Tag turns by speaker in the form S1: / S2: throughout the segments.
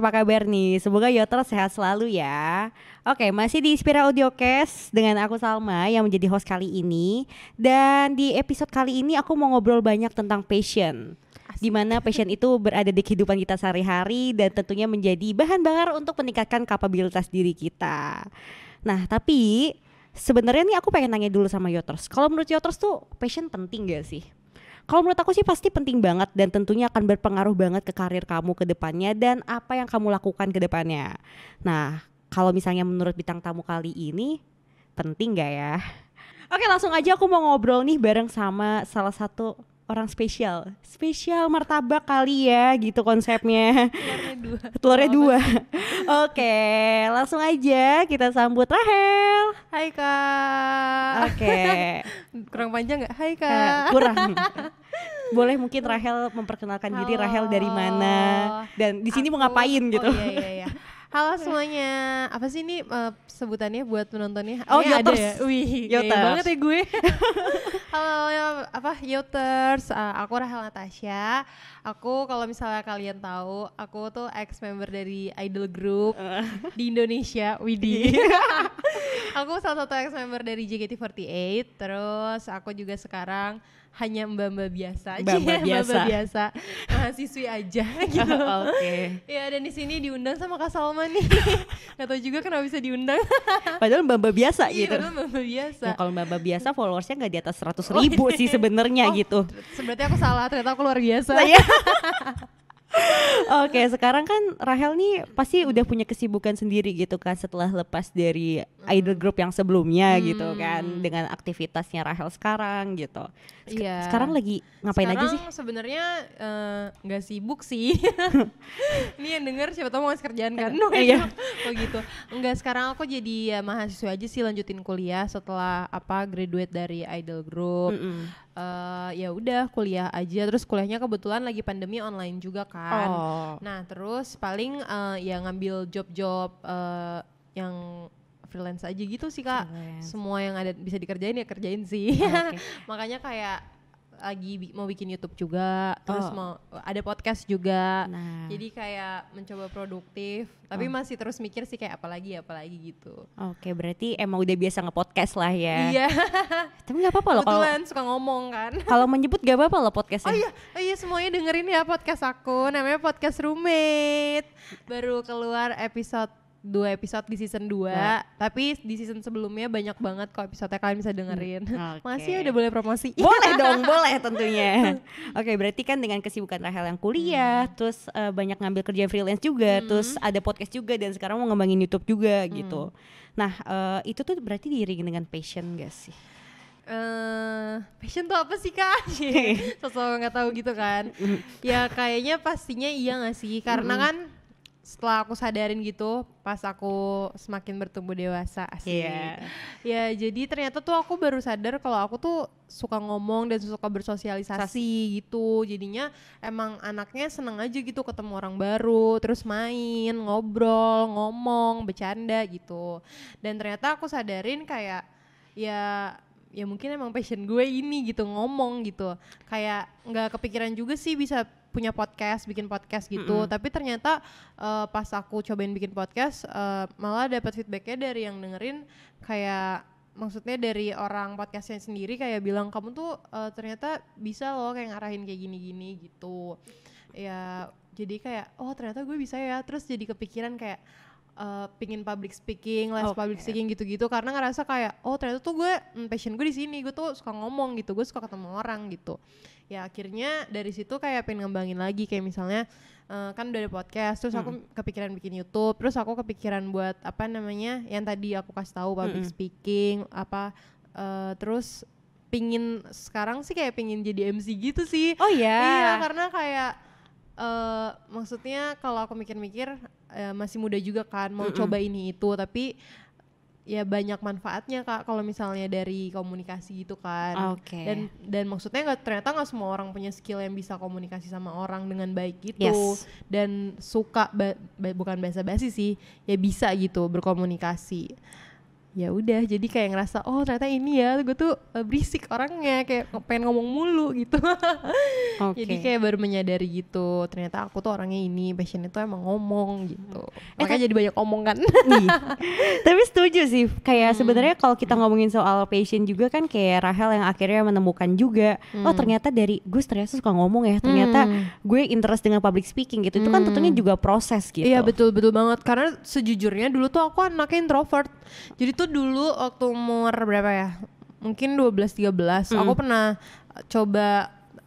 S1: apa kabar nih? Semoga Yotra sehat selalu ya. Oke, masih di Inspira Audiocast dengan aku Salma yang menjadi host kali ini. Dan di episode kali ini aku mau ngobrol banyak tentang passion. Di mana passion itu berada di kehidupan kita sehari-hari dan tentunya menjadi bahan bakar untuk meningkatkan kapabilitas diri kita. Nah, tapi sebenarnya nih aku pengen nanya dulu sama Yoters. Kalau menurut Yoters tuh passion penting gak sih? kalau menurut aku sih pasti penting banget dan tentunya akan berpengaruh banget ke karir kamu ke depannya dan apa yang kamu lakukan ke depannya. Nah, kalau misalnya menurut bintang tamu kali ini penting gak ya? Oke, langsung aja aku mau ngobrol nih bareng sama salah satu orang spesial spesial martabak kali ya gitu konsepnya
S2: telurnya dua
S1: telurnya dua oke langsung aja kita sambut Rahel Hai kak oke
S2: kurang panjang gak? Hai kak eh,
S1: kurang boleh mungkin Rahel memperkenalkan Halo. diri Rahel dari mana oh, dan di sini mau ngapain gitu. Oh, iya, iya, iya.
S2: Halo semuanya. Apa sih ini uh, sebutannya buat penontonnya? Oh, ini ada ya. Wih, yoters. banget ya gue. Halo apa Yoters. Uh, aku Rahel Natasha. Aku kalau misalnya kalian tahu, aku tuh ex member dari idol group uh. di Indonesia, Widi. aku salah satu ex member dari JKT48. Terus aku juga sekarang hanya mbak-mbak biasa aja, mbak-mbak ya, biasa, mbak biasa mahasiswi aja gitu. Oke. Okay. Ya dan di sini diundang sama Kak Salma nih. nggak tahu juga kenapa bisa diundang.
S1: Padahal mbak-mbak biasa iya, gitu. mbak-mbak
S2: biasa. Nah, kalau
S1: mbak-mbak biasa followersnya nggak di atas seratus oh, ribu iya. sih sebenarnya oh, gitu.
S2: Sebenarnya aku salah, ternyata aku luar biasa. Iya.
S1: Oke, okay, sekarang kan Rahel nih pasti udah punya kesibukan sendiri gitu kan setelah lepas dari idol hmm. group yang sebelumnya gitu hmm. gitu kan dengan aktivitasnya Rahel sekarang gitu. Sek yeah. Sekarang lagi ngapain sekarang aja sih?
S2: Sebenarnya eh, nggak uh, sibuk sih. Ini yang denger siapa tahu mau kerjaan kan? no, iya. Oh gitu. Enggak, sekarang aku jadi ya, mahasiswa aja sih lanjutin kuliah setelah apa graduate dari idol group. Mm -mm uh, ya udah kuliah aja terus kuliahnya kebetulan lagi pandemi online juga kan oh. nah terus paling uh, ya ngambil job-job uh, yang freelance aja gitu sih kak freelance. semua yang ada bisa dikerjain ya kerjain sih oh, okay. makanya kayak lagi bi mau bikin YouTube juga, oh. terus mau ada podcast juga. Nah. Jadi kayak mencoba produktif, tapi oh. masih terus mikir sih kayak apalagi apalagi gitu. Oke, okay,
S1: berarti emang udah biasa nge-podcast lah ya. Iya. tapi nggak apa-apa loh kalau
S2: suka ngomong kan. Kalau menyebut gak apa-apa loh podcast Oh iya, oh iya semuanya dengerin ya podcast aku, namanya podcast roommate. Baru keluar episode dua episode di season 2 nah. tapi di season sebelumnya banyak banget kok episode kalian bisa dengerin okay. Hmm, masih udah boleh promosi boleh dong
S1: boleh tentunya oke okay, berarti kan dengan kesibukan Rahel yang kuliah hmm. terus uh, banyak ngambil kerja freelance juga hmm. terus ada podcast juga dan sekarang mau ngembangin YouTube juga hmm. gitu nah uh, itu tuh berarti diiringi dengan passion gak sih
S2: Uh, passion tuh apa sih kak? Sosok nggak tahu gitu kan? Hmm. ya kayaknya pastinya iya nggak sih? Karena hmm. kan setelah aku sadarin gitu pas aku semakin bertumbuh dewasa asli. Yeah. Ya jadi ternyata tuh aku baru sadar kalau aku tuh suka ngomong dan suka bersosialisasi Sasi. gitu. Jadinya emang anaknya seneng aja gitu ketemu orang baru, terus main, ngobrol, ngomong, bercanda gitu. Dan ternyata aku sadarin kayak ya ya mungkin emang passion gue ini gitu ngomong gitu. Kayak nggak kepikiran juga sih bisa punya podcast, bikin podcast gitu. Mm -hmm. Tapi ternyata uh, pas aku cobain bikin podcast, uh, malah dapet feedbacknya dari yang dengerin kayak maksudnya dari orang podcastnya sendiri kayak bilang kamu tuh uh, ternyata bisa loh kayak ngarahin kayak gini-gini gitu. Ya jadi kayak oh ternyata gue bisa ya. Terus jadi kepikiran kayak uh, pingin public speaking, les okay. public speaking gitu-gitu karena ngerasa kayak oh ternyata tuh gue hmm, passion gue di sini, gue tuh suka ngomong gitu, gue suka ketemu orang gitu. Ya akhirnya dari situ kayak pengen ngembangin lagi kayak misalnya uh, kan udah ada podcast, terus hmm. aku kepikiran bikin YouTube, terus aku kepikiran buat apa namanya yang tadi aku kasih tahu public hmm. speaking apa uh, terus pingin sekarang sih kayak pingin jadi MC gitu sih. Oh iya. Iya, karena kayak uh, maksudnya kalau aku mikir-mikir uh, masih muda juga kan mau coba ini itu tapi ya banyak manfaatnya kak kalau misalnya dari komunikasi gitu kan okay. dan dan maksudnya nggak ternyata nggak semua orang punya skill yang bisa komunikasi sama orang dengan baik gitu yes. dan suka ba, ba, bukan bahasa basi sih ya bisa gitu berkomunikasi ya udah jadi kayak ngerasa oh ternyata ini ya gue tuh eh, berisik orangnya kayak pengen ngomong mulu gitu okay. jadi kayak baru menyadari gitu ternyata aku tuh orangnya ini passion itu emang ngomong gitu hmm. eh, makanya jadi banyak omong kan tapi setuju sih
S1: kayak hmm. sebenarnya kalau kita ngomongin soal passion juga kan kayak Rahel yang akhirnya menemukan juga hmm. oh ternyata dari gue ternyata suka ngomong ya ternyata hmm. gue interest dengan public speaking gitu hmm. itu kan tentunya hmm. juga
S2: proses gitu iya betul betul banget karena sejujurnya dulu tuh aku anaknya introvert jadi itu dulu waktu umur berapa ya? Mungkin 12 13. hmm. Aku pernah eh, coba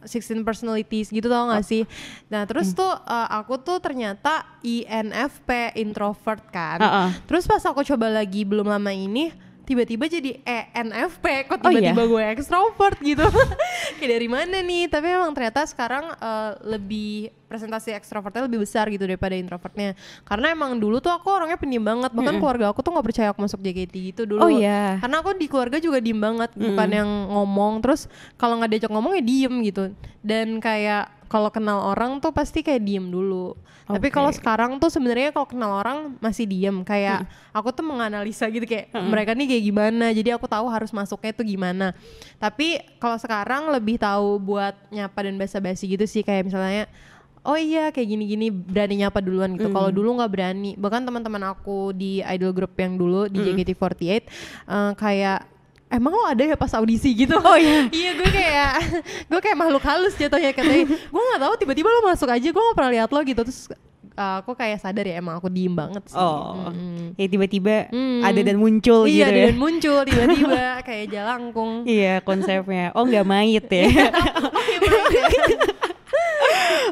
S2: 16 personalities gitu tau gak oh. sih? Nah terus hmm. tuh uh, aku tuh ternyata INFP introvert kan. Uh -uh. Terus pas aku coba lagi belum lama ini tiba-tiba jadi ENFP kok oh, tiba-tiba oh, iya? gue ekstrovert gitu. Kayak dari mana nih? Tapi emang ternyata sekarang uh, lebih presentasi ekstrovertnya lebih besar gitu daripada introvertnya karena emang dulu tuh aku orangnya pendiam banget bahkan -hmm. keluarga aku tuh nggak percaya aku masuk JKT gitu dulu oh, yeah. karena aku di keluarga juga diem banget -hmm. bukan yang ngomong terus kalau nggak diajak ngomong ya diem gitu dan kayak kalau kenal orang tuh pasti kayak diem dulu. Okay. Tapi kalau sekarang tuh sebenarnya kalau kenal orang masih diem. Kayak hmm. aku tuh menganalisa gitu kayak hmm. mereka nih kayak gimana. Jadi aku tahu harus masuknya tuh gimana. Tapi kalau sekarang lebih tahu buat nyapa dan basa-basi gitu sih kayak misalnya oh iya kayak gini-gini berani nyapa duluan gitu. Mm. Kalau dulu nggak berani. Bahkan teman-teman aku di idol group yang dulu di mm. JKT48 uh, kayak emang lo ada ya pas audisi gitu oh iya iya gue kayak gue kayak makhluk halus jatuhnya katanya gue nggak tahu tiba-tiba lo masuk aja gue nggak pernah lihat lo gitu terus uh, aku kayak sadar ya emang aku diem banget
S1: sih oh hmm. ya tiba-tiba hmm. ada dan muncul iya, gitu ada ya. dan muncul tiba-tiba
S2: kayak jalan kung. iya
S1: konsepnya oh nggak mait ya ya,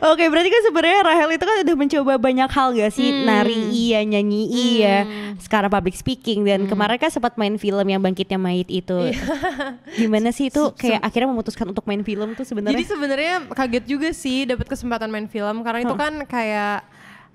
S1: Oke, berarti kan sebenarnya Rahel itu kan udah mencoba banyak hal gak sih? Hmm. Nari iya, nyanyi iya, hmm. sekarang public speaking dan hmm. kemarin kan sempat main film yang Bangkitnya Mayit itu. Iya. Gimana sih itu kayak akhirnya memutuskan untuk main film
S2: tuh sebenarnya? Jadi sebenarnya kaget juga sih dapat kesempatan main film karena itu kan kayak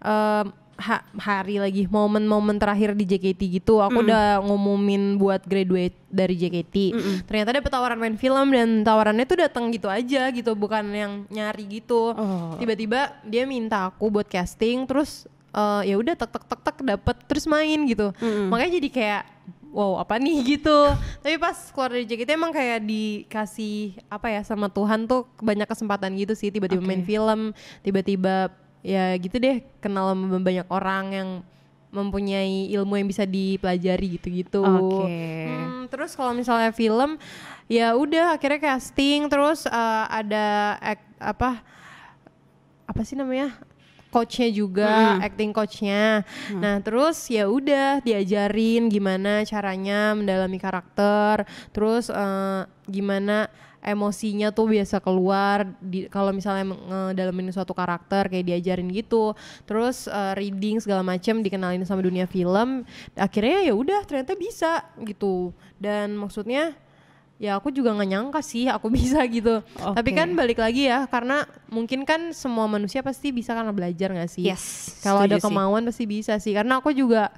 S2: um, ha hari lagi momen-momen terakhir di JKT gitu aku mm. udah ngumumin buat graduate dari JKT mm -mm. ternyata ada petawaran main film dan tawarannya tuh datang gitu aja gitu bukan yang nyari gitu oh. tiba-tiba oh. dia minta aku buat casting terus uh, ya udah tek tek tek tek dapet terus main gitu mm -mm. makanya jadi kayak wow apa nih gitu tapi pas keluar dari JKT emang kayak dikasih apa ya sama Tuhan tuh banyak kesempatan gitu sih tiba-tiba okay. main film tiba-tiba ya gitu deh kenal sama banyak orang yang mempunyai ilmu yang bisa dipelajari gitu-gitu. Oke. Okay. Hmm, terus kalau misalnya film ya udah akhirnya casting terus uh, ada ek, apa apa sih namanya? coachnya juga, hmm. acting coachnya. Hmm. Nah terus ya udah diajarin gimana caranya mendalami karakter, terus uh, gimana emosinya tuh biasa keluar di kalau misalnya ngedalamin suatu karakter kayak diajarin gitu terus uh, reading segala macam dikenalin sama dunia film akhirnya ya udah ternyata bisa gitu dan maksudnya ya aku juga nggak nyangka sih aku bisa gitu okay. tapi kan balik lagi ya karena mungkin kan semua manusia pasti bisa karena belajar nggak sih yes, kalau ada kemauan sih. pasti bisa sih karena aku juga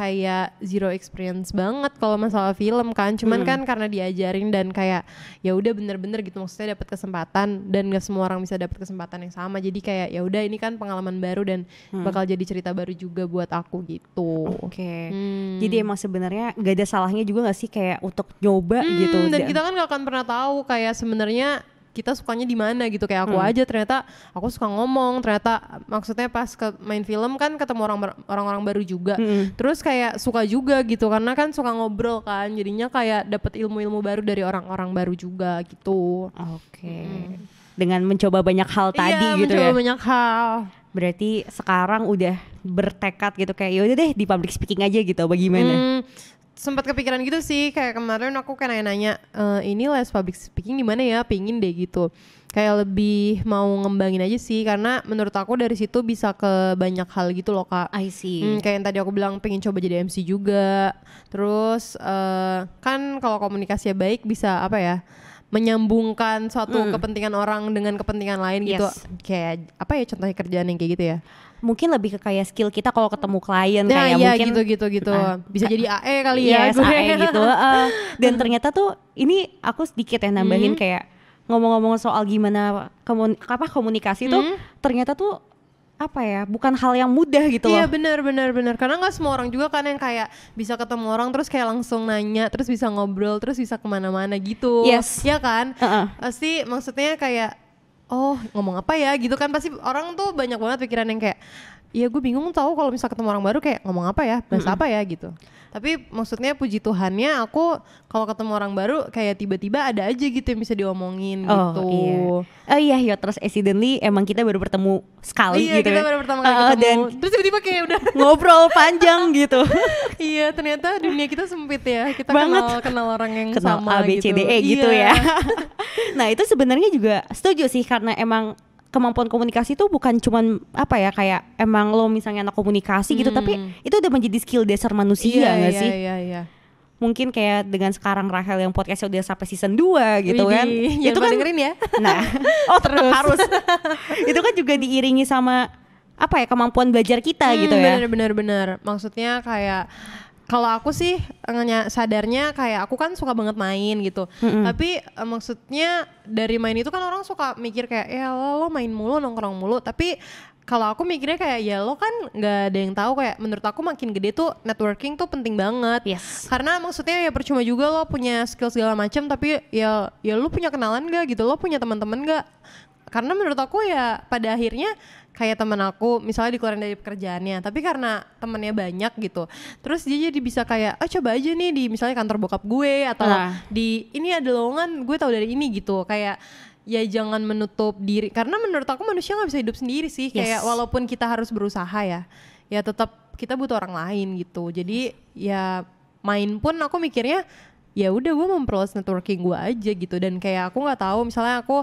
S2: kayak zero experience banget kalau masalah film kan cuman hmm. kan karena diajarin dan kayak ya udah bener-bener gitu maksudnya dapat kesempatan dan gak semua orang bisa dapat kesempatan yang sama jadi kayak ya udah ini kan pengalaman baru dan hmm. bakal jadi cerita baru juga buat aku gitu oke okay. hmm. jadi emang sebenarnya gak ada salahnya juga gak sih kayak untuk nyoba hmm, gitu dan, dan kita kan gak akan pernah tahu kayak sebenarnya kita sukanya di mana gitu kayak aku hmm. aja ternyata aku suka ngomong ternyata maksudnya pas ke main film kan ketemu orang orang-orang baru juga hmm. terus kayak suka juga gitu karena kan suka ngobrol kan jadinya kayak dapat ilmu-ilmu baru dari orang-orang baru juga gitu oke okay. hmm. dengan mencoba banyak hal iya, tadi iya, gitu mencoba ya banyak hal berarti sekarang
S1: udah bertekad gitu kayak yaudah deh di public speaking aja gitu bagaimana hmm,
S2: sempat kepikiran gitu sih kayak kemarin aku kan nanya e, eh, ini les public speaking gimana ya pingin deh gitu kayak lebih mau ngembangin aja sih karena menurut aku dari situ bisa ke banyak hal gitu loh kak. I see. Hmm, kayak yang tadi aku bilang pengen coba jadi MC juga. Terus uh, kan kalau komunikasinya baik bisa apa ya? menyambungkan suatu mm. kepentingan orang dengan kepentingan lain gitu. yes. gitu kayak apa ya contohnya kerjaan yang kayak gitu ya mungkin
S1: lebih ke kayak skill kita kalau ketemu klien nah, kayak iya, mungkin gitu gitu gitu uh, bisa jadi AE kali ya yes AE gitu uh, dan ternyata tuh ini aku sedikit ya nambahin hmm. kayak ngomong-ngomong soal gimana komun apa komunikasi hmm. tuh ternyata tuh
S2: apa ya bukan hal yang mudah gitu iya, loh iya benar benar benar karena nggak semua orang juga kan yang kayak bisa ketemu orang terus kayak langsung nanya terus bisa ngobrol terus bisa kemana-mana gitu yes ya kan uh -uh. pasti maksudnya kayak oh ngomong apa ya gitu kan pasti orang tuh banyak banget pikiran yang kayak ya gue bingung tahu kalau misal ketemu orang baru kayak ngomong apa ya bahasa mm -hmm. apa ya gitu tapi maksudnya puji Tuhannya aku kalau ketemu orang baru kayak tiba-tiba ada aja gitu yang bisa diomongin oh, gitu iya. oh iya ya terus accidentally emang kita baru bertemu sekali iya, gitu kita ya. baru pertama kali uh, ketemu dan
S1: terus tiba-tiba kayak udah ngobrol panjang gitu iya ternyata
S2: dunia kita sempit ya kita Banget. kenal kenal orang yang kenal sama A B C D E gitu, gitu iya. ya
S1: nah itu sebenarnya juga setuju sih karena emang kemampuan komunikasi itu bukan cuman apa ya kayak emang lo misalnya anak komunikasi hmm. gitu tapi hmm. itu udah menjadi skill dasar manusia iya, gak iya, sih? Iya, iya. Mungkin kayak dengan sekarang Rahel yang podcastnya udah sampai season 2 gitu Widi, kan. Ya itu kan dengerin ya. Nah, oh terus harus. itu kan juga diiringi sama apa ya kemampuan
S2: belajar kita hmm, gitu ya. bener bener. Maksudnya kayak kalau aku sih sadarnya kayak aku kan suka banget main gitu. Mm-hmm. Tapi uh, maksudnya dari main itu kan orang suka mikir kayak ya lo, lo main mulu nongkrong mulu. Tapi kalau aku mikirnya kayak ya lo kan nggak ada yang tahu kayak menurut aku makin gede tuh networking tuh penting banget. Yes. Karena maksudnya ya percuma juga lo punya skill segala macam tapi ya ya lo punya kenalan gak gitu, lo punya teman-teman gak? Karena menurut aku ya pada akhirnya kayak temen aku misalnya dikeluarin dari pekerjaannya tapi karena temennya banyak gitu terus dia jadi bisa kayak oh coba aja nih di misalnya kantor bokap gue atau uh. di ini ada lowongan gue tahu dari ini gitu kayak ya jangan menutup diri karena menurut aku manusia nggak bisa hidup sendiri sih yes. kayak walaupun kita harus berusaha ya ya tetap kita butuh orang lain gitu jadi ya main pun aku mikirnya ya udah gue memperluas networking gue aja gitu dan kayak aku nggak tahu misalnya aku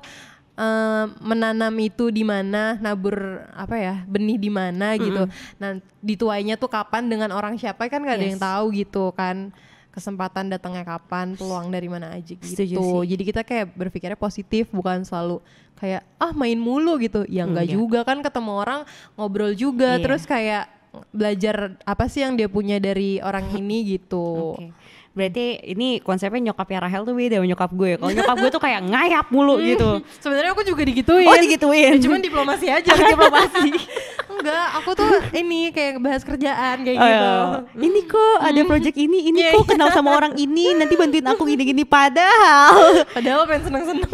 S2: uh, menanam itu di mana, nabur apa ya, benih di mana mm-hmm. gitu. Nah, dituainya tuh kapan dengan orang siapa kan gak yes. ada yang tahu gitu kan kesempatan datangnya kapan, peluang dari mana aja gitu. Setuju Jadi kita kayak berpikirnya positif, bukan selalu kayak ah main mulu gitu. Ya enggak hmm, juga kan ketemu orang ngobrol juga, yeah. terus kayak belajar apa sih yang dia punya dari orang ini gitu. Okay. Berarti
S1: ini konsepnya nyokapnya Rahel tuh beda sama nyokap gue. Kalau nyokap gue tuh kayak ngayap mulu hmm. gitu.
S2: Sebenarnya aku juga digituin. Oh digituin. Ya, cuman diplomasi aja. Oh, diplomasi. enggak, aku tuh
S1: ini kayak bahas kerjaan kayak oh, ya. gitu. Ini kok ada hmm. project ini, ini iya, kok iya. kenal sama orang ini, nanti bantuin aku gini-gini padahal. Padahal pengen seneng-seneng.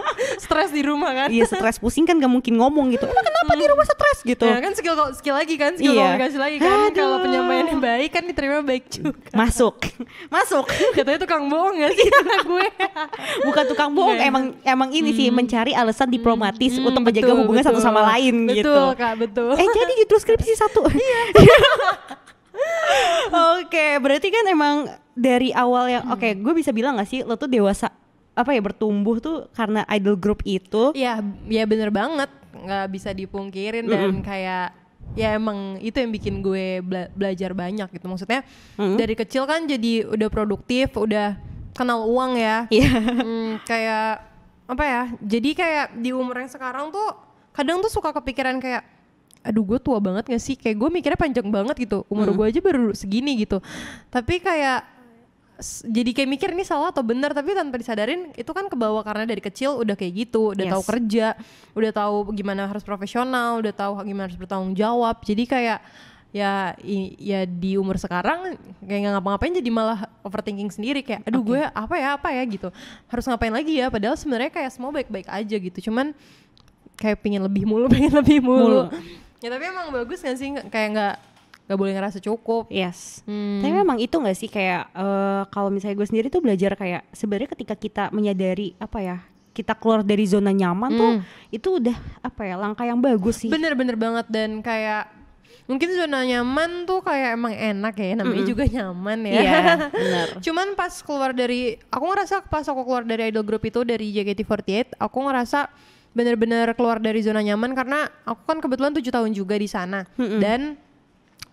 S1: stres di rumah kan. Iya, stres pusing kan gak mungkin ngomong gitu. Emang kenapa di hmm. rumah stres gitu? Ya kan
S2: skill skill lagi
S1: kan, skill iya. komunikasi lagi kan. Kalau penyampaiannya baik kan diterima baik juga. Masuk. Masuk. Katanya tukang bohong gak ya, sih iya. gue? Bukan tukang bohong, emang emang ini sih hmm. mencari alasan diplomatis untuk menjaga hubungan satu sama lain gitu. Betul,
S2: Kak, betul. Eh, jadi judul gitu, skripsi
S1: satu iya Oke, okay, berarti kan emang dari awal yang hmm. oke, okay, gue bisa bilang gak sih lo tuh dewasa apa ya bertumbuh tuh karena idol group
S2: itu? Ya, ya bener banget, nggak bisa dipungkirin mm -hmm. dan kayak ya emang itu yang bikin gue bela belajar banyak gitu. Maksudnya mm -hmm. dari kecil kan jadi udah produktif, udah kenal uang ya. Yeah. Hmm, kayak apa ya? Jadi kayak di umur yang sekarang tuh kadang tuh suka kepikiran kayak aduh gue tua banget gak sih kayak gue mikirnya panjang banget gitu umur hmm. gue aja baru segini gitu tapi kayak jadi kayak mikir ini salah atau benar tapi tanpa disadarin itu kan kebawa karena dari kecil udah kayak gitu udah yes. tahu kerja udah tahu gimana harus profesional udah tahu gimana harus bertanggung jawab jadi kayak ya i, ya di umur sekarang kayak nggak ngapa-ngapain jadi malah overthinking sendiri kayak aduh okay. gue apa ya apa ya gitu harus ngapain lagi ya padahal sebenarnya kayak semua baik-baik aja gitu cuman kayak pingin lebih mulu pengen lebih mulu, mulu. Ya tapi emang bagus gak sih kayak nggak nggak boleh ngerasa cukup. Yes. Hmm. Tapi memang itu nggak sih kayak uh,
S1: kalau misalnya gue sendiri tuh belajar kayak sebenarnya ketika kita menyadari apa ya kita keluar dari zona
S2: nyaman hmm. tuh itu udah apa ya langkah yang bagus sih. Bener-bener banget dan kayak mungkin zona nyaman tuh kayak emang enak ya namanya mm -hmm. juga nyaman ya. Yeah, bener. Cuman pas keluar dari aku ngerasa pas aku keluar dari idol group itu dari JKT48 aku ngerasa benar-benar keluar dari zona nyaman karena aku kan kebetulan tujuh tahun juga di sana hmm. dan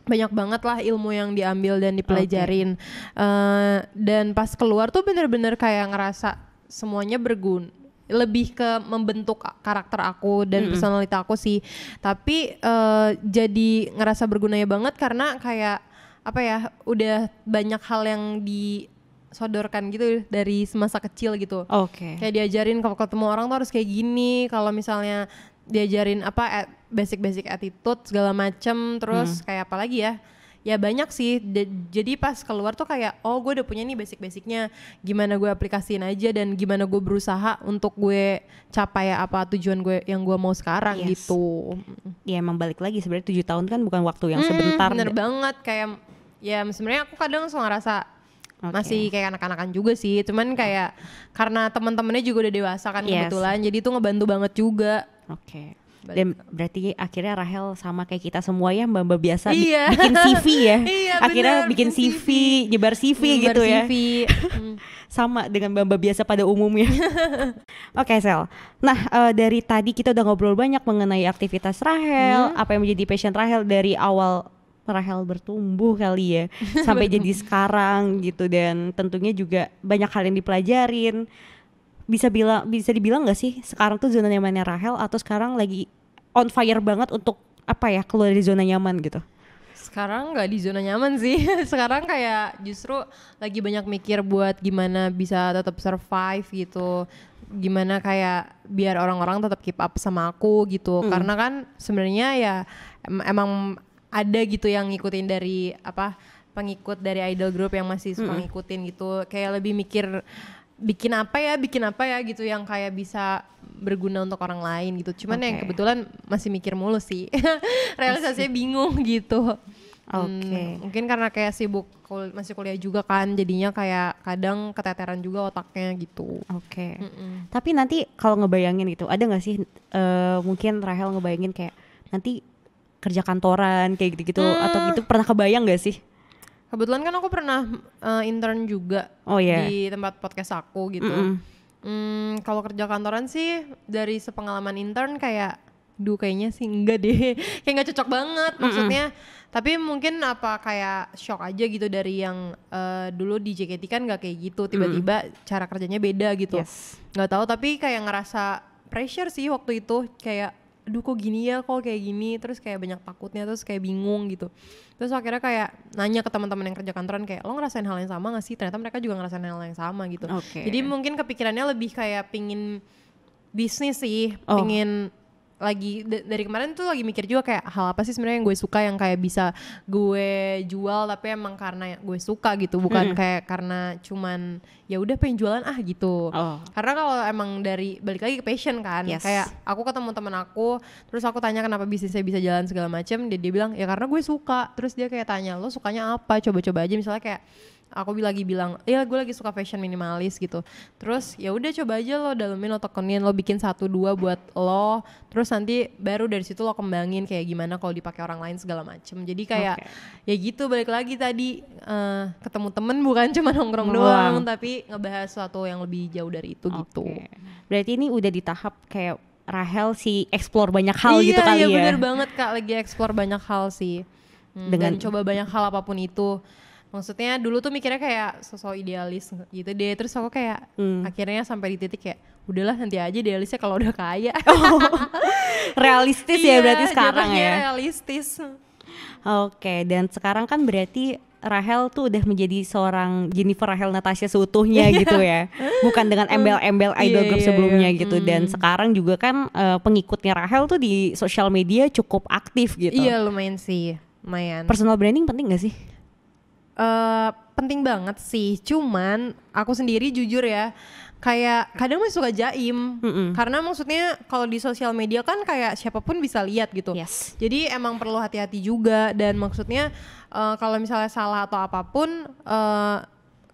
S2: banyak banget lah ilmu yang diambil dan dipelajarin okay. uh, eh, dan pas keluar tuh bener-bener kayak ngerasa semuanya bergun lebih ke membentuk karakter aku dan mm -hmm. personalita aku sih tapi uh, jadi ngerasa bergunanya banget karena kayak apa ya udah banyak hal yang di sodorkan gitu dari semasa kecil gitu. Oke. Okay. Kayak diajarin kalau ketemu orang tuh harus kayak gini, kalau misalnya diajarin apa basic-basic attitude segala macem terus hmm. kayak apa lagi ya? Ya banyak sih. jadi pas keluar tuh kayak oh gue udah punya nih basic-basicnya. Gimana gue aplikasiin aja dan gimana gue berusaha untuk gue capai apa tujuan gue yang gue mau sekarang yes. gitu. Ya emang balik lagi sebenarnya tujuh tahun kan bukan waktu yang hmm, sebentar. Bener banget kayak ya sebenarnya aku kadang suka ngerasa okay. masih kayak anak-anakan juga sih cuman kayak karena teman-temannya juga udah dewasa kan yes. kebetulan jadi itu ngebantu banget juga
S1: oke okay. Dan berarti akhirnya Rahel sama kayak kita semua ya mbak-mbak biasa iya. bikin CV ya. iya, akhirnya bener, bikin CV, CV, nyebar CV nyebar gitu CV. ya. hmm. sama dengan mbak-mbak biasa pada umumnya. Oke okay, Sel. Nah uh, dari tadi kita udah ngobrol banyak mengenai aktivitas Rahel, hmm. apa yang menjadi passion Rahel dari awal Rahel bertumbuh kali ya sampai jadi sekarang gitu dan tentunya juga banyak hal yang dipelajarin bisa bilang bisa dibilang nggak sih sekarang tuh zona nyamannya Rahel atau sekarang lagi on fire banget untuk apa ya keluar dari zona nyaman gitu
S2: sekarang nggak di zona nyaman sih sekarang kayak justru lagi banyak mikir buat gimana bisa tetap survive gitu gimana kayak biar orang-orang tetap keep up sama aku gitu mm. karena kan sebenarnya ya em emang ada gitu yang ngikutin dari apa pengikut dari idol group yang masih suka -hmm. ngikutin gitu kayak lebih mikir bikin apa ya bikin apa ya gitu yang kayak bisa berguna untuk orang lain gitu cuman okay. yang kebetulan masih mikir mulu sih realisasinya bingung gitu Oke. Okay. Hmm, mungkin karena kayak sibuk kul masih kuliah juga kan, jadinya kayak kadang keteteran juga otaknya gitu. Oke. Okay. Mm -mm.
S1: Tapi nanti kalau ngebayangin gitu, ada nggak sih uh, mungkin Rahel ngebayangin kayak nanti kerja kantoran kayak gitu-gitu hmm. atau gitu pernah kebayang gak sih?
S2: Kebetulan kan aku pernah uh, intern juga oh, yeah. di tempat podcast aku gitu. Mm -mm. Hmm, kalau kerja kantoran sih dari sepengalaman intern kayak duh kayaknya sih enggak deh kayak nggak cocok banget maksudnya mm -mm. tapi mungkin apa kayak shock aja gitu dari yang uh, dulu di JKT kan nggak kayak gitu tiba-tiba mm. cara kerjanya beda gitu nggak yes. tahu tapi kayak ngerasa pressure sih waktu itu kayak aduh kok gini ya kok kayak gini terus kayak banyak takutnya terus kayak bingung gitu terus akhirnya kayak nanya ke teman-teman yang kerja kantoran kayak lo ngerasain hal yang sama gak sih ternyata mereka juga ngerasain hal yang sama gitu okay. jadi mungkin kepikirannya lebih kayak pingin bisnis sih oh. pingin lagi dari kemarin tuh lagi mikir juga kayak hal apa sih sebenarnya yang gue suka yang kayak bisa gue jual tapi emang karena gue suka gitu bukan hmm. kayak karena cuman ya udah pengen jualan ah gitu oh. karena kalau emang dari balik lagi ke passion kan yes. kayak aku ketemu temen aku terus aku tanya kenapa bisnisnya bisa jalan segala macem dia dia bilang ya karena gue suka terus dia kayak tanya lo sukanya apa coba-coba aja misalnya kayak aku lagi bilang ya gue lagi suka fashion minimalis gitu terus ya udah coba aja lo dalemin lo tekenin lo bikin satu dua buat lo terus nanti baru dari situ lo kembangin kayak gimana kalau dipakai orang lain segala macem jadi kayak okay. ya gitu balik lagi tadi uh, ketemu temen bukan cuma nongkrong doang tapi ngebahas sesuatu yang lebih jauh dari itu okay. gitu berarti ini udah di tahap
S1: kayak Rahel si explore banyak hal iya, gitu kali iya, ya. Iya bener banget
S2: kak lagi explore banyak hal sih. Hmm, Dengan dan coba banyak hal apapun itu maksudnya dulu tuh mikirnya kayak sosok idealis gitu deh terus aku kayak hmm. akhirnya sampai di titik kayak udahlah nanti aja idealisnya kalau udah kaya oh, realistis ya iya, berarti sekarang ya realistis
S1: oke okay, dan sekarang kan berarti Rahel tuh udah menjadi seorang Jennifer Rahel Natasha seutuhnya iya. gitu ya. Bukan dengan hmm. embel-embel iya, idol yeah, group sebelumnya gitu dan hmm. sekarang juga kan uh, pengikutnya Rahel tuh di sosial media cukup aktif gitu. Iya,
S2: lumayan sih. Lumayan. Personal branding penting gak sih? uh, penting banget sih. Cuman aku sendiri jujur ya, kayak kadang masih suka jaim. Mm-mm. Karena maksudnya kalau di sosial media kan kayak siapapun bisa lihat gitu. Yes. Jadi emang perlu hati-hati juga dan maksudnya uh, kalau misalnya salah atau apapun uh,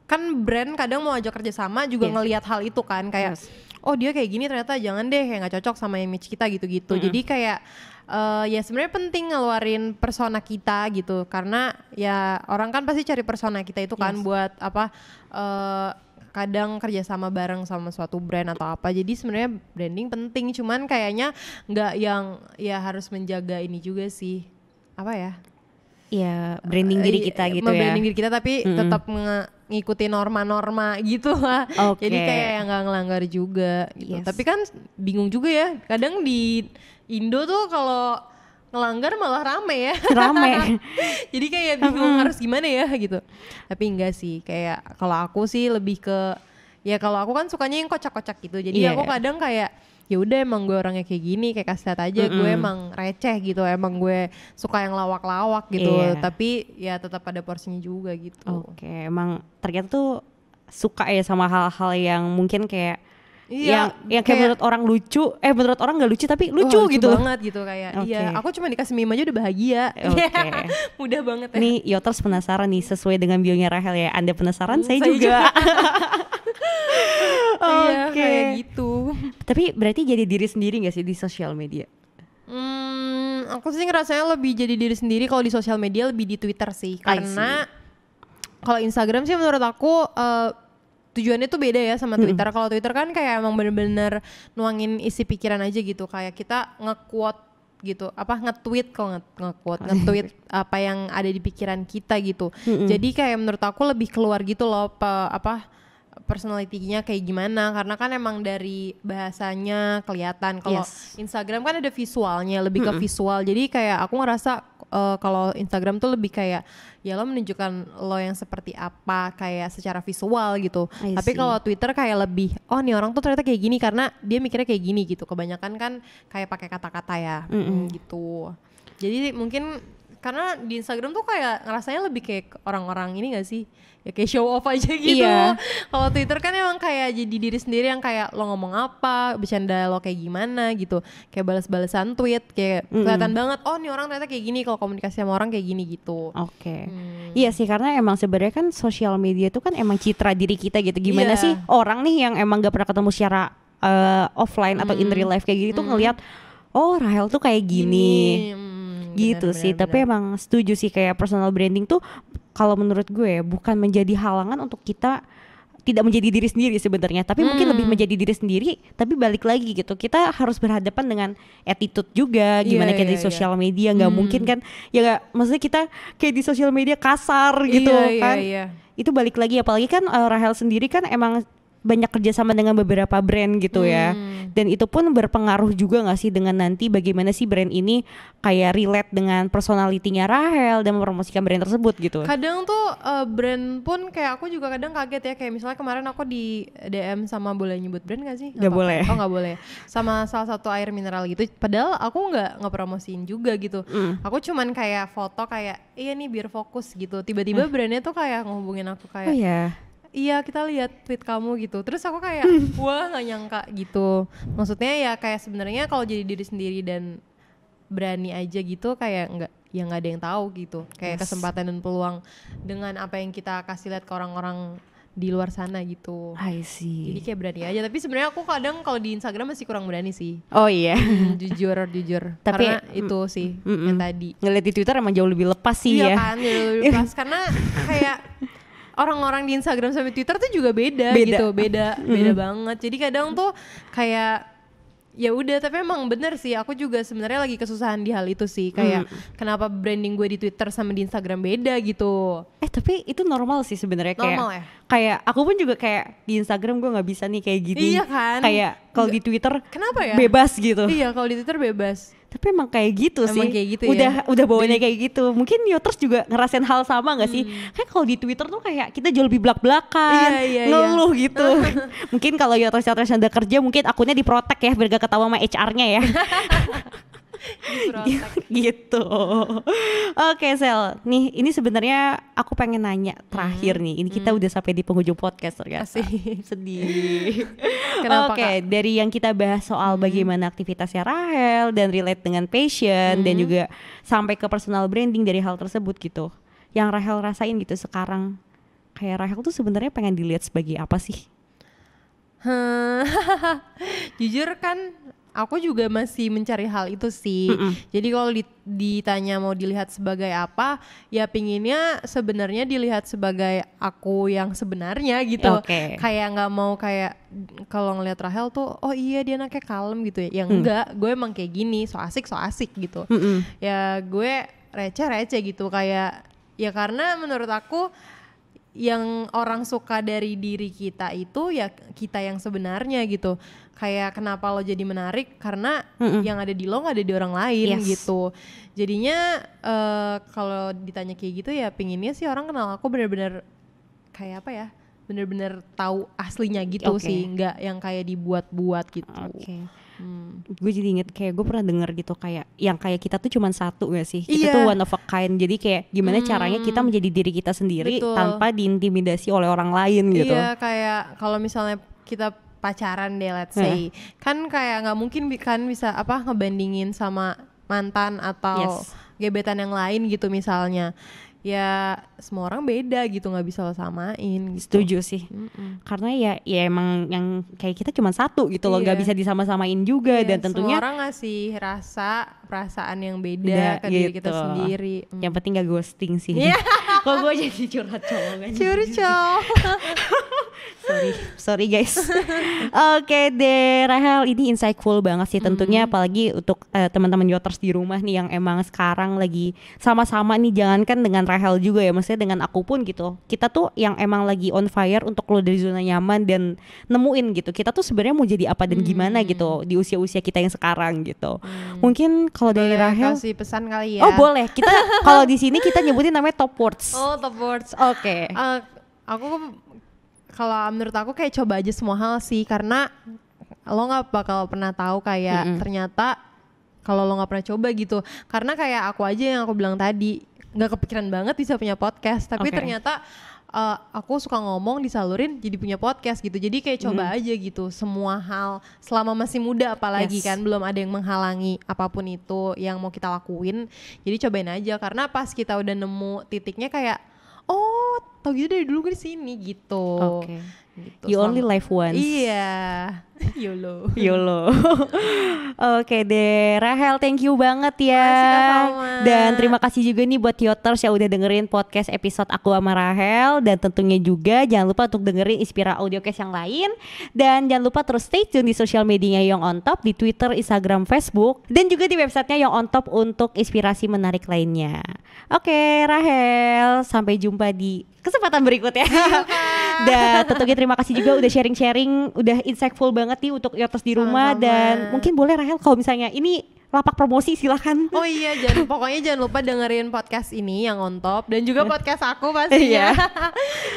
S2: kan brand kadang mau ajak kerjasama juga yes. ngelihat hal itu kan kayak yes. oh dia kayak gini ternyata jangan deh kayak nggak cocok sama image kita gitu-gitu. Mm-hmm. Jadi kayak uh, ya sebenarnya penting ngeluarin persona kita gitu karena ya orang kan pasti cari persona kita itu kan yes. buat apa uh, kadang kerjasama bareng sama suatu brand atau apa jadi sebenarnya branding penting cuman kayaknya nggak yang ya harus menjaga ini juga sih apa ya
S1: ya branding diri eh, kita iya, gitu ya branding diri kita tapi mm -hmm. tetap
S2: ngikuti norma-norma gitu lah okay. jadi kayak nggak ngelanggar juga gitu yes. tapi kan bingung juga ya kadang di Indo tuh kalau ngelanggar malah rame ya rame jadi kayak bingung harus gimana ya gitu tapi enggak sih kayak kalau aku sih lebih ke ya kalau aku kan sukanya yang kocak-kocak gitu jadi yeah. aku iya. kadang kayak ya udah emang gue orangnya kayak gini kayak kasih lihat aja mm -hmm. gue emang receh gitu emang gue suka yang lawak-lawak gitu yeah. tapi ya tetap ada porsinya juga gitu oke okay, emang ternyata tuh
S1: suka ya sama hal-hal yang mungkin kayak
S2: iya, yang yang kayak, kayak menurut
S1: orang lucu eh menurut orang nggak lucu tapi lucu, oh, lucu gitu banget
S2: gitu kayak okay. iya aku cuma dikasih meme aja udah bahagia okay. mudah banget ya. nih
S1: Yoters penasaran nih sesuai dengan bionya Rahel ya anda penasaran hmm, saya, saya juga, juga.
S2: Iya, Oke. Okay. Iya, gitu.
S1: Tapi berarti jadi diri sendiri gak sih di sosial media?
S2: Hmm, aku sih ngerasanya lebih jadi diri sendiri kalau di sosial media lebih di Twitter sih. Karena kalau Instagram sih menurut aku uh, tujuannya tuh beda ya sama Twitter. Hmm. Kalau Twitter kan kayak emang bener-bener nuangin isi pikiran aja gitu. Kayak kita nge-quote gitu apa nge-tweet kalau nge-quote nge-tweet apa yang ada di pikiran kita gitu. Hmm. Jadi kayak menurut aku lebih keluar gitu loh pe, apa personalitinya kayak gimana karena kan emang dari bahasanya kelihatan kalau yes. Instagram kan ada visualnya lebih mm -mm. ke visual jadi kayak aku ngerasa uh, kalau Instagram tuh lebih kayak ya lo menunjukkan lo yang seperti apa kayak secara visual gitu. Tapi kalau Twitter kayak lebih oh nih orang tuh ternyata kayak gini karena dia mikirnya kayak gini gitu. Kebanyakan kan kayak pakai kata-kata ya mm -mm. gitu. Jadi mungkin karena di Instagram tuh kayak ngerasanya lebih kayak orang-orang ini gak sih ya kayak show off aja gitu iya. kalau Twitter kan emang kayak jadi diri sendiri yang kayak lo ngomong apa bercanda lo kayak gimana gitu kayak balas-balasan tweet kayak mm. kelihatan banget oh nih orang ternyata kayak gini kalau komunikasi sama orang kayak gini gitu oke okay.
S1: hmm. iya sih karena emang sebenarnya kan sosial media tuh kan emang citra diri kita gitu gimana yeah. sih orang nih yang emang gak pernah ketemu secara uh, offline atau mm. in real life kayak gitu mm. ngelihat oh Rahel tuh kayak gini, gini hmm, gitu bener, sih bener, tapi bener. emang setuju sih kayak personal branding tuh kalau menurut gue bukan menjadi halangan untuk kita tidak menjadi diri sendiri sebenarnya tapi hmm. mungkin lebih hmm. menjadi diri sendiri tapi balik lagi gitu kita harus berhadapan dengan attitude juga gimana yeah, kayak yeah, di iya, iya. sosial yeah. media nggak hmm. mungkin kan ya gak, maksudnya kita kayak di sosial media kasar gitu yeah, iya, kan yeah, yeah. itu balik lagi apalagi kan uh, Rahel sendiri kan emang banyak kerjasama dengan beberapa brand gitu ya. Hmm. Dan itu pun berpengaruh juga gak sih dengan nanti bagaimana sih brand ini kayak relate dengan personalitinya Rahel dan mempromosikan brand tersebut gitu.
S2: Kadang tuh uh, brand pun kayak aku juga kadang kaget ya kayak misalnya kemarin aku di DM sama boleh nyebut brand gak sih? Gak, gak boleh. Oh gak boleh. Sama salah satu air mineral gitu. Padahal aku nggak ngepromosiin juga gitu. hmm. Aku cuman kayak foto kayak iya nih biar fokus gitu. Tiba-tiba hmm. brandnya tuh kayak ngehubungin aku kayak. Oh, yeah iya kita lihat tweet kamu gitu terus aku kayak wah nggak nyangka gitu maksudnya ya kayak sebenarnya kalau jadi diri sendiri dan berani aja gitu kayak nggak ya nggak ada yang tahu gitu kayak yes. kesempatan dan peluang dengan apa yang kita kasih lihat ke orang-orang di luar sana gitu. I see. Jadi kayak berani aja. Tapi sebenarnya aku kadang kalau di Instagram masih kurang berani sih. Oh iya. Hmm, jujur, jujur. Tapi karena itu mm, sih mm, mm, yang tadi. Ngeliat di Twitter emang jauh lebih lepas sih iya ya. kan, jauh lebih lepas. karena kayak orang-orang di Instagram sama Twitter tuh juga beda, beda. gitu, beda, beda banget. Jadi kadang tuh kayak ya udah tapi emang bener sih aku juga sebenarnya lagi kesusahan di hal itu sih kayak mm. kenapa branding gue di Twitter sama di Instagram beda gitu eh tapi itu normal sih sebenarnya kayak ya? kayak aku
S1: pun juga kayak di Instagram gue nggak bisa nih kayak gini iya kan kayak kalau di Twitter
S2: kenapa ya bebas gitu iya
S1: kalau di Twitter bebas tapi emang kayak gitu emang sih kayak gitu, udah ya? udah bawanya kayak gitu mungkin Yoters juga ngerasain hal sama nggak sih hmm. kayak kalau di Twitter tuh kayak kita jauh lebih belak belakan iya, iya, iya, ngeluh iya. gitu mungkin kalau Yoters Yoters yang udah kerja mungkin akunnya diprotek ya biar gak ketawa sama HR-nya ya gitu. Oke, okay, Sel. Nih, ini sebenarnya aku pengen nanya terakhir hmm, nih. Ini kita hmm. udah sampai di penghujung podcast ternyata. Asih. Sedih. Oke, okay, dari yang kita bahas soal hmm. bagaimana aktivitasnya Rahel dan relate dengan passion hmm. dan juga sampai ke personal branding dari hal tersebut gitu. Yang Rahel rasain gitu sekarang kayak Rahel tuh sebenarnya pengen dilihat sebagai apa sih?
S2: Hmm, jujur kan aku juga masih mencari hal itu sih. Mm -mm. Jadi kalau di, ditanya mau dilihat sebagai apa, ya pinginnya sebenarnya dilihat sebagai aku yang sebenarnya gitu. Okay. Kayak nggak mau kayak kalau ngelihat Rahel tuh, oh iya dia anaknya kalem gitu ya. Yang mm. enggak, gue emang kayak gini, so asik so asik gitu. Mm -mm. Ya gue receh receh gitu kayak ya karena menurut aku yang orang suka dari diri kita itu ya kita yang sebenarnya gitu kayak kenapa lo jadi menarik karena mm -mm. yang ada di lo nggak ada di orang lain yes. gitu jadinya uh, kalau ditanya kayak gitu ya pinginnya sih orang kenal aku bener-bener kayak apa ya bener-bener tahu aslinya gitu okay. sih nggak yang kayak dibuat-buat gitu okay hmm.
S1: gue jadi inget kayak gue pernah denger gitu kayak yang kayak kita tuh cuma satu gak sih kita yeah. tuh one of a kind jadi kayak gimana hmm. caranya kita menjadi diri kita sendiri Betul. tanpa diintimidasi oleh orang lain iya, gitu iya
S2: kayak kalau misalnya kita pacaran deh let's say yeah. kan kayak nggak mungkin kan bisa apa ngebandingin sama mantan atau yes. gebetan yang lain gitu misalnya ya semua orang beda gitu nggak bisa lo samain gitu. setuju sih mm -mm.
S1: karena ya ya emang yang kayak kita cuma satu gitu loh nggak iya. bisa disama-samain juga iya, dan tentunya semua orang
S2: ngasih rasa perasaan yang beda, ke gitu. diri kita gitu. sendiri mm.
S1: yang penting gak ghosting sih iya.
S2: kok gue jadi curhat cowok kan cowok
S1: sorry sorry guys oke okay deh Rahel ini insightful banget sih tentunya mm. apalagi untuk uh, teman-teman yoters di rumah nih yang emang sekarang lagi sama-sama nih jangankan dengan Rahel juga ya maksudnya dengan aku pun gitu kita tuh yang emang lagi on fire untuk lo dari zona nyaman dan nemuin gitu kita tuh sebenarnya mau jadi apa dan hmm. gimana gitu di usia-usia kita yang sekarang gitu mm. mungkin kalau dari Rahel
S2: kasih pesan kali ya oh boleh kita kalau di
S1: sini kita nyebutin namanya top words Oh,
S2: top words. Oke. Okay. Uh, eh, aku kalau menurut aku kayak coba aja semua hal sih karena lo nggak bakal pernah tahu kayak mm -hmm. ternyata kalau lo nggak pernah coba gitu karena kayak aku aja yang aku bilang tadi nggak kepikiran banget bisa punya podcast tapi okay. ternyata uh, aku suka ngomong disalurin jadi punya podcast gitu jadi kayak hmm. coba mm. aja gitu semua hal selama masih muda apalagi yes. kan belum ada yang menghalangi apapun itu yang mau kita lakuin jadi cobain aja karena pas kita udah nemu titiknya kayak oh tau gitu dari dulu gue di sini gitu. Okay. Gitu. You only live once. Iya. YOLO. YOLO.
S1: Oke deh, Rahel thank you banget ya. Kasih, dan terima kasih juga nih buat Yoters yang udah dengerin podcast episode aku sama Rahel dan tentunya juga jangan lupa untuk dengerin Inspira Audiocast yang lain dan jangan lupa terus stay tune di sosial medianya Yong on Top di Twitter, Instagram, Facebook dan juga di websitenya Yong on Top untuk inspirasi menarik lainnya. Oke, Rahel, sampai jumpa di kesempatan berikutnya. Iya. dan tentunya terima kasih juga udah sharing-sharing, udah insightful banget nih untuk Yotos di rumah Sama-sama. dan mungkin boleh Rahel
S2: kalau misalnya ini lapak promosi silahkan Oh iya, jangan, pokoknya jangan lupa dengerin podcast ini yang on top dan juga podcast aku pastinya. ya.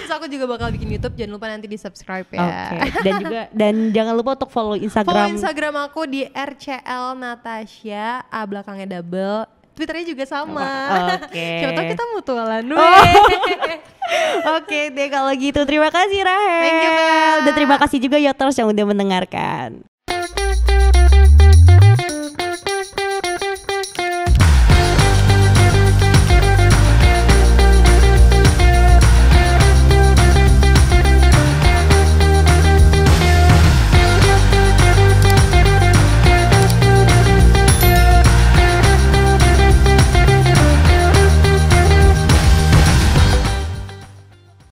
S2: Terus aku juga bakal bikin YouTube, jangan lupa nanti di subscribe ya. Okay. Dan juga
S1: dan jangan lupa untuk follow Instagram. Follow
S2: Instagram aku di RCL Natasha, A belakangnya double Twitternya juga sama. Oke. Okay. kita mutualan. Oh. Oke okay deh kalau gitu terima kasih Rahel.
S1: Thank you Bel. Dan terima kasih juga Yoters ya, yang udah mendengarkan.